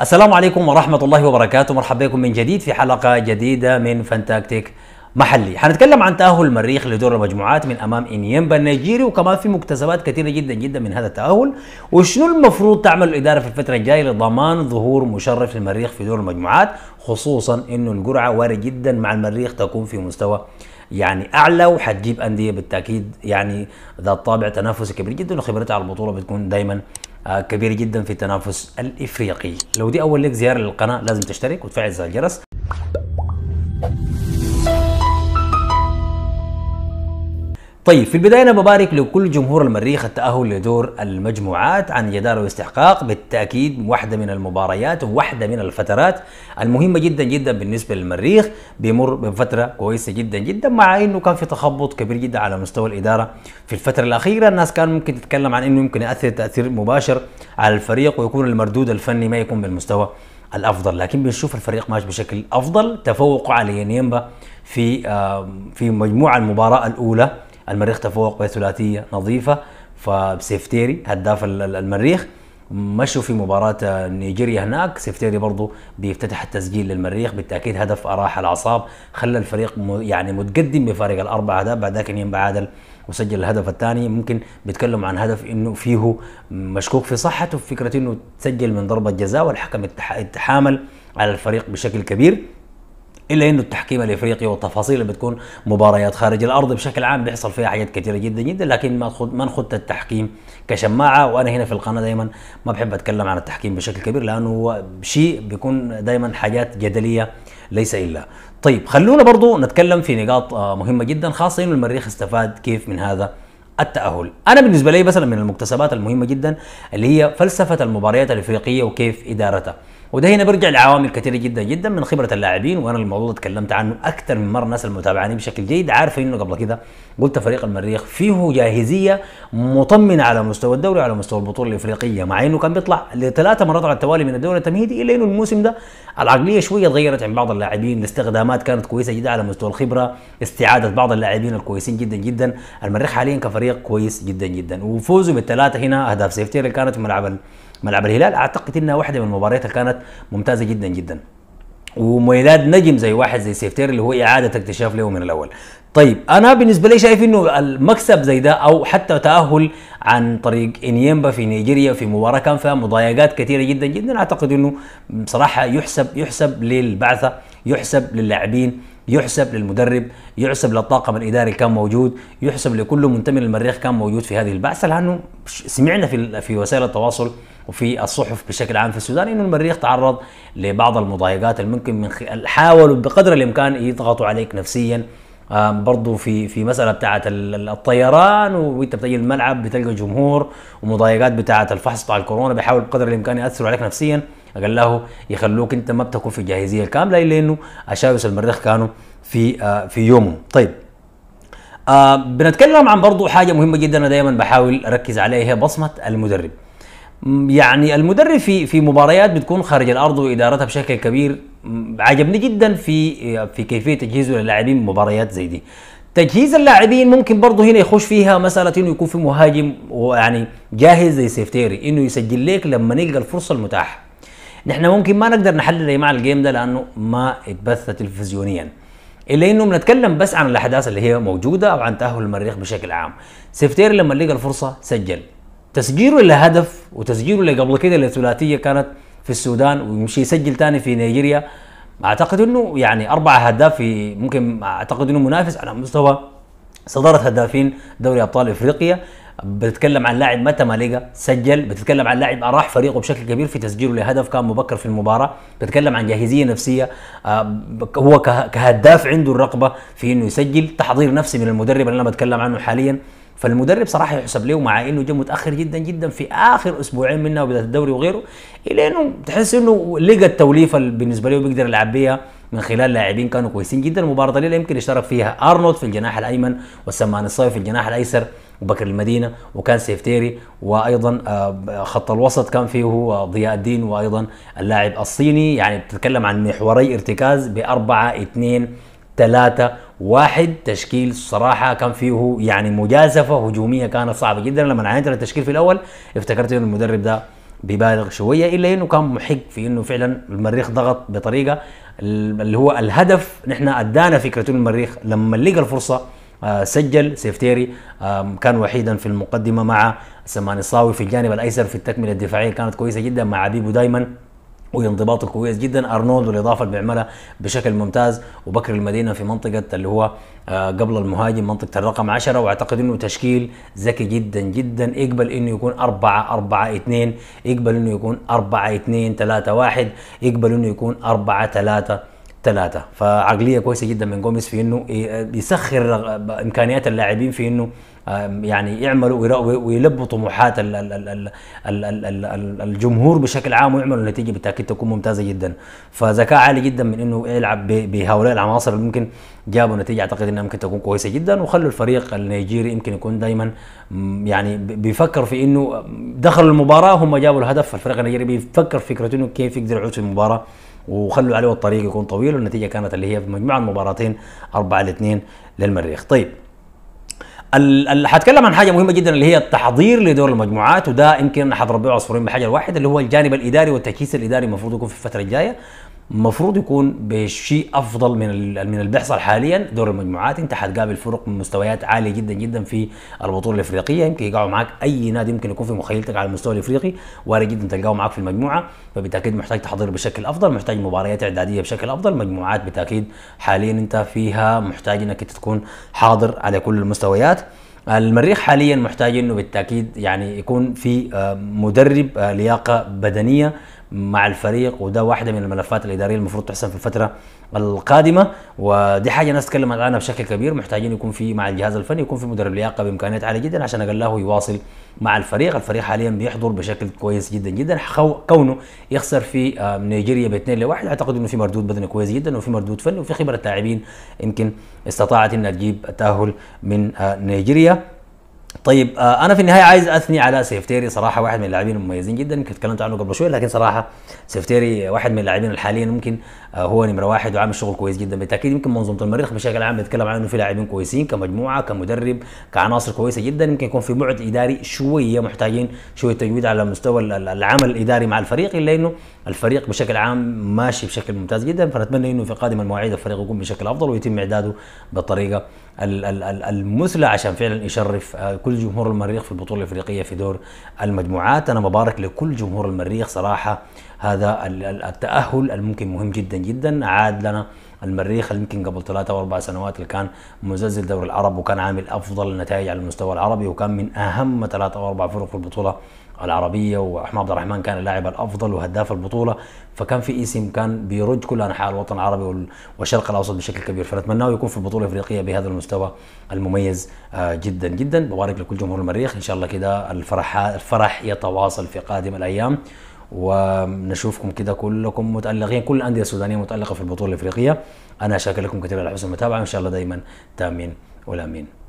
السلام عليكم ورحمة الله وبركاته مرحبا بكم من جديد في حلقة جديدة من فانتاكتيك محلي حنتكلم عن تأهل المريخ لدور المجموعات من أمام إنيمبا النيجيري وكمان في مكتسبات كثيرة جدا جدا من هذا التأهل وشنو المفروض تعمل الإدارة في الفترة الجاية لضمان ظهور مشرف للمريخ في دور المجموعات خصوصا أنه القرعة وارد جدا مع المريخ تكون في مستوى يعني اعلى وحتجيب انديه بالتاكيد يعني ذات طابع تنافسي كبير جدا وخبرتها على البطوله بتكون دائما آه، كبيره جدا في التنافس الافريقي لو دي اول لك زياره للقناه لازم تشترك وتفعل زر الجرس طيب في البدايه انا ببارك لكل جمهور المريخ التاهل لدور المجموعات عن جداره واستحقاق بالتاكيد واحده من المباريات وواحده من الفترات المهمه جدا جدا بالنسبه للمريخ بيمر بفتره كويسه جدا جدا مع انه كان في تخبط كبير جدا على مستوى الاداره في الفتره الاخيره الناس كان ممكن تتكلم عن انه يمكن ياثر تاثير مباشر على الفريق ويكون المردود الفني ما يكون بالمستوى الافضل لكن بنشوف الفريق ماشي بشكل افضل تفوق على ينيمبا في آه، في مجموعه المباراه الاولى المريخ تفوق بثلاثيه نظيفه فسيفتيري هداف المريخ مشوا في مباراة نيجيريا هناك سيفتيري برضو بيفتتح التسجيل للمريخ بالتأكيد هدف أراح الأعصاب خلى الفريق يعني متقدم بفارق الأربع أهداف بعد ذاك ينبع عادل وسجل الهدف الثاني ممكن بيتكلم عن هدف انه فيه مشكوك في صحته فكره انه تسجل من ضربه جزاء والحكم التحامل على الفريق بشكل كبير الا انه التحكيم الافريقي والتفاصيل اللي بتكون مباريات خارج الارض بشكل عام بيحصل فيها حاجات كثيره جدا جدا لكن ما خد ما نخد التحكيم كشماعه وانا هنا في القناه دائما ما بحب اتكلم عن التحكيم بشكل كبير لانه هو شيء بيكون دائما حاجات جدليه ليس الا طيب خلونا برضو نتكلم في نقاط آه، مهمه جدا خاصه انه المريخ استفاد كيف من هذا التأهل أنا بالنسبة لي مثلا من المكتسبات المهمة جدا اللي هي فلسفة المباريات الإفريقية وكيف إدارتها وده هنا برجع لعوامل كثيره جدا جدا من خبره اللاعبين وانا الموضوع ده اتكلمت عنه اكثر من مره الناس المتابعين بشكل جيد عارفه انه قبل كده قلت فريق المريخ فيه جاهزيه مطمنه على مستوى الدوري وعلى مستوى البطوله الافريقيه مع انه كان بيطلع لثلاثه مرات على التوالي من الدوري التمهيدي الا انه الموسم ده العقليه شويه تغيرت عن بعض اللاعبين الاستخدامات كانت كويسه جدا على مستوى الخبره استعاده بعض اللاعبين الكويسين جدا جدا المريخ حاليا كفريق كويس جدا جدا وفوزه بالثلاثه هنا اهداف سيفتير كانت في ملعب ملعب الهلال اعتقد انها واحده من المباريات اللي كانت ممتازه جدا جدا وميلاد نجم زي واحد زي سيفتير اللي هو اعاده اكتشاف له من الاول طيب انا بالنسبه لي شايف انه المكسب زي ده او حتى تاهل عن طريق انيمبا في نيجيريا في مباراه كان فيها مضايقات كثيره جدا جدا اعتقد انه بصراحه يحسب يحسب للبعثه يحسب للاعبين يحسب للمدرب يحسب للطاقم الاداري كان موجود يحسب لكل منتمي للمريخ كان موجود في هذه البعثه لانه سمعنا في في وسائل التواصل وفي الصحف بشكل عام في السودان انه المريخ تعرض لبعض المضايقات الممكن من خ... حاولوا بقدر الامكان يضغطوا عليك نفسيا برضه في في مساله بتاعه الطيران وانت بتجي الملعب بتلقى جمهور ومضايقات بتاعه الفحص بتاع الكورونا بيحاول بقدر الامكان ياثروا عليك نفسيا قال له يخلوك انت ما بتكون في الجاهزيه الكامله لانه اشاوس المريخ كانوا في آه، في يومهم طيب آه بنتكلم عن برضو حاجه مهمه جدا انا دائما بحاول اركز عليها هي بصمه المدرب يعني المدرب في في مباريات بتكون خارج الارض وادارتها بشكل كبير عجبني جدا في في كيفيه تجهيزه للاعبين مباريات زي دي تجهيز اللاعبين ممكن برضه هنا يخش فيها مساله انه يكون في مهاجم يعني جاهز زي سيفتيري انه يسجل لك لما نلقى الفرصه المتاحه نحن ممكن ما نقدر نحلل يا جماعه الجيم ده لانه ما اتبث تلفزيونيا الا انه بنتكلم بس عن الاحداث اللي هي موجوده او عن تاهل المريخ بشكل عام سيفتيري لما لقى الفرصه سجل تسجيله لهدف وتسجيله اللي قبل كده للثلاثيه كانت في السودان ويمشي يسجل ثاني في نيجيريا اعتقد انه يعني اربع هداف في ممكن اعتقد انه منافس على مستوى صداره هدافين دوري ابطال افريقيا بتتكلم عن لاعب متى ما لقى سجل بتتكلم عن لاعب اراح فريقه بشكل كبير في تسجيله لهدف كان مبكر في المباراه بتتكلم عن جاهزيه نفسيه آه، هو كهداف عنده الرغبه في انه يسجل تحضير نفسي من المدرب اللي انا بتكلم عنه حاليا فالمدرب صراحه يحسب له مع انه جه متاخر جدا جدا في اخر اسبوعين منها وبدايه الدوري وغيره الى انه تحس انه لقى التوليفه بالنسبه له بيقدر يلعب بيها من خلال لاعبين كانوا كويسين جدا المباراه الليله يمكن اشترك فيها ارنولد في الجناح الايمن وسمان الصيف في الجناح الايسر وبكر المدينه وكان سيفتيري وايضا آه، خط الوسط كان فيه ضياء الدين وايضا اللاعب الصيني يعني بتتكلم عن محوري ارتكاز باربعه اثنين ثلاثه واحد تشكيل صراحه كان فيه يعني مجازفه هجوميه كانت صعبه جدا لما عينت التشكيل في الاول افتكرت انه المدرب ده ببالغ شويه الا انه كان محق في انه فعلا المريخ ضغط بطريقه اللي هو الهدف نحن ادانا فكره المريخ لما لقى الفرصه آه، سجل سيفتيري آه، كان وحيدا في المقدمه مع سماني صاوي في الجانب الايسر في التكمله الدفاعيه كانت كويسه جدا مع عبيبو دائما وانضباطه كويس جدا ارنولد والاضافه اللي بيعملها بشكل ممتاز وبكر المدينه في منطقه اللي هو آه، قبل المهاجم منطقه الرقم 10 واعتقد انه تشكيل ذكي جدا جدا يقبل انه يكون 4 4 2 يقبل انه يكون 4 2 3 1 يقبل انه يكون 4 3 ثلاثة فعقلية كويسة جدا من جوميز في انه إيه، يسخر امكانيات اللاعبين في انه يعني يعملوا ويلبوا طموحات الجمهور بشكل عام ويعملوا نتيجة بالتأكيد تكون ممتازة جدا فذكاء عالي جدا من انه يلعب بهؤلاء العناصر اللي ممكن جابوا نتيجة اعتقد انها ممكن تكون كويسة جدا وخلوا الفريق النيجيري يمكن يكون دايما يعني بيفكر في انه دخلوا المباراة هم جابوا الهدف فالفريق النيجيري بيفكر فكرة انه كيف يقدر يعود في المباراة وخلوا عليه الطريق يكون طويل والنتيجه كانت اللي هي في مجموعه المباراتين 4 ل 2 للمريخ طيب حتكلم عن حاجه مهمه جدا اللي هي التحضير لدور المجموعات وده يمكن حضر بيه عصفورين بحجر واحد اللي هو الجانب الاداري والتجهيز الاداري المفروض يكون في الفتره الجايه المفروض يكون بشيء افضل من من اللي بيحصل حاليا دور المجموعات انت حتقابل فرق من مستويات عاليه جدا جدا في البطوله الافريقيه يمكن يقعوا معك اي نادي يمكن يكون في مخيلتك على المستوى الافريقي وارد جدا تلقاه معك في المجموعه فبالتاكيد محتاج تحضير بشكل افضل محتاج مباريات اعداديه بشكل افضل مجموعات بالتاكيد حاليا انت فيها محتاج انك تكون حاضر على كل المستويات المريخ حاليا محتاج انه بالتاكيد يعني يكون في آه، مدرب آه، لياقه بدنيه مع الفريق وده واحده من الملفات الاداريه المفروض تحسن في الفتره القادمه ودي حاجه الناس تكلمت عنها بشكل كبير محتاجين يكون في مع الجهاز الفني يكون في مدرب لياقه بامكانيات عاليه جدا عشان اقلاه يواصل مع الفريق الفريق حاليا بيحضر بشكل كويس جدا جدا كونه يخسر في آه، نيجيريا باثنين لواحد اعتقد انه في مردود بدني كويس جدا وفي مردود فني وفي خبره لاعبين يمكن استطاعت انها تجيب تاهل من آه، نيجيريا طيب آه انا في النهايه عايز اثني على سيفتيري صراحه واحد من اللاعبين المميزين جدا يمكن تكلمت عنه قبل شوي لكن صراحه سيفتيري واحد من اللاعبين الحاليين ممكن آه هو نمره واحد وعامل شغل كويس جدا بالتاكيد يمكن منظومه المريخ بشكل عام بيتكلم عن انه في لاعبين كويسين كمجموعه كمدرب كعناصر كويسه جدا يمكن يكون في بعد اداري شويه محتاجين شويه تجويد على مستوى العمل الاداري مع الفريق الا انه الفريق بشكل عام ماشي بشكل ممتاز جدا فنتمنى انه في قادم المواعيد الفريق يكون بشكل افضل ويتم اعداده بطريقه المثلى عشان فعلا يشرف آه، كل جمهور المريخ في البطوله الافريقيه في دور المجموعات انا مبارك لكل جمهور المريخ صراحه هذا التاهل الممكن مهم جدا جدا عاد لنا المريخ اللي يمكن قبل ثلاثة او اربع سنوات اللي كان مزلزل دوري العرب وكان عامل افضل النتائج على المستوى العربي وكان من اهم ثلاثة او اربع فرق في البطوله العربيه واحمد عبد الرحمن كان اللاعب الافضل وهداف البطوله فكان في اسم كان بيرج كل انحاء الوطن العربي والشرق الاوسط بشكل كبير فنتمناه يكون في البطوله الافريقيه بهذا المستوى المميز آه، جدا جدا ببارك لكل جمهور المريخ ان شاء الله كده الفرح الفرح يتواصل في قادم الايام ونشوفكم كده كلكم متألقين كل الأندية السودانية متألقة في البطولة الإفريقية أنا شاكر لكم كثير على حسن المتابعة وإن شاء الله دايما تامين والأمين